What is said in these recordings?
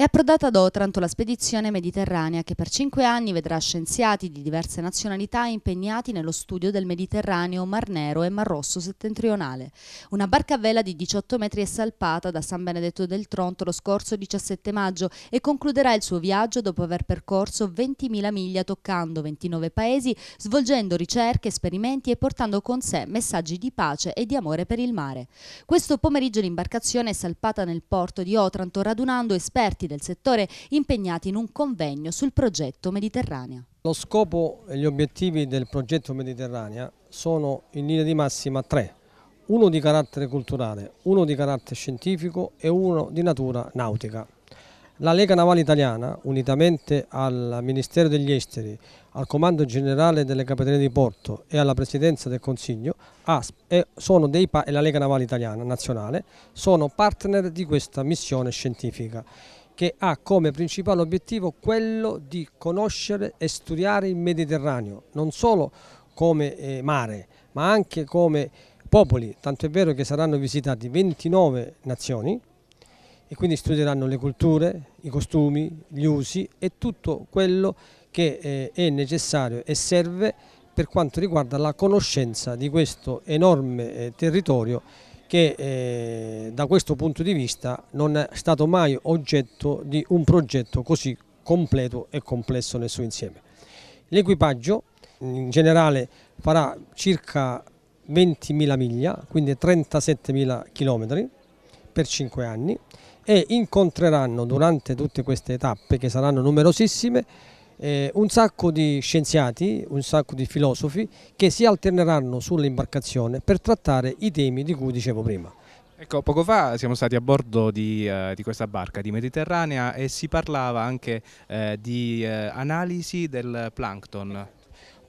È approdata ad Otranto la spedizione mediterranea che per cinque anni vedrà scienziati di diverse nazionalità impegnati nello studio del Mediterraneo, Mar Nero e Mar Rosso settentrionale. Una barca a vela di 18 metri è salpata da San Benedetto del Tronto lo scorso 17 maggio e concluderà il suo viaggio dopo aver percorso 20.000 miglia toccando 29 paesi, svolgendo ricerche, esperimenti e portando con sé messaggi di pace e di amore per il mare. Questo pomeriggio l'imbarcazione è salpata nel porto di Otranto radunando esperti del settore impegnati in un convegno sul progetto Mediterranea. Lo scopo e gli obiettivi del progetto Mediterranea sono in linea di massima tre, uno di carattere culturale, uno di carattere scientifico e uno di natura nautica. La Lega Navale Italiana, unitamente al Ministero degli Esteri, al Comando Generale delle Capitanerie di Porto e alla Presidenza del Consiglio, ASP e, e la Lega Navale Italiana Nazionale, sono partner di questa missione scientifica che ha come principale obiettivo quello di conoscere e studiare il Mediterraneo, non solo come eh, mare, ma anche come popoli, tanto è vero che saranno visitati 29 nazioni e quindi studieranno le culture, i costumi, gli usi e tutto quello che eh, è necessario e serve per quanto riguarda la conoscenza di questo enorme eh, territorio che eh, da questo punto di vista non è stato mai oggetto di un progetto così completo e complesso nel suo insieme. L'equipaggio in generale farà circa 20.000 miglia, quindi 37.000 km per 5 anni e incontreranno durante tutte queste tappe, che saranno numerosissime, eh, un sacco di scienziati, un sacco di filosofi che si alterneranno sull'imbarcazione per trattare i temi di cui dicevo prima. Ecco, poco fa siamo stati a bordo di, eh, di, questa barca di Mediterranea e si parlava anche eh, di eh, analisi del plankton.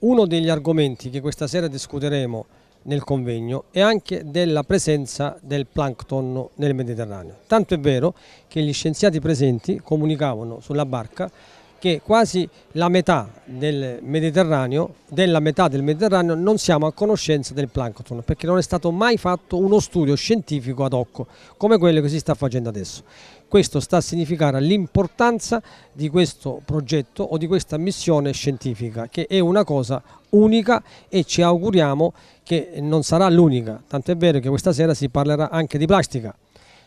Uno degli argomenti che questa sera discuteremo nel convegno è anche della presenza del plankton nel Mediterraneo. Tanto è vero che gli scienziati presenti comunicavano sulla barca che quasi la metà del Mediterraneo, della metà del Mediterraneo non siamo a conoscenza del plancton perché non è stato mai fatto uno studio scientifico ad hoc come quello che si sta facendo adesso. Questo sta a significare l'importanza di questo progetto o di questa missione scientifica che è una cosa unica e ci auguriamo che non sarà l'unica, tanto è vero che questa sera si parlerà anche di plastica,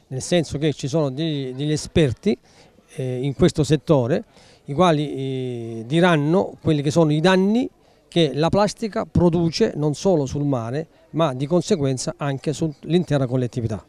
nel senso che ci sono degli, degli esperti eh, in questo settore i quali eh, diranno quelli che sono i danni che la plastica produce non solo sul mare ma di conseguenza anche sull'intera collettività.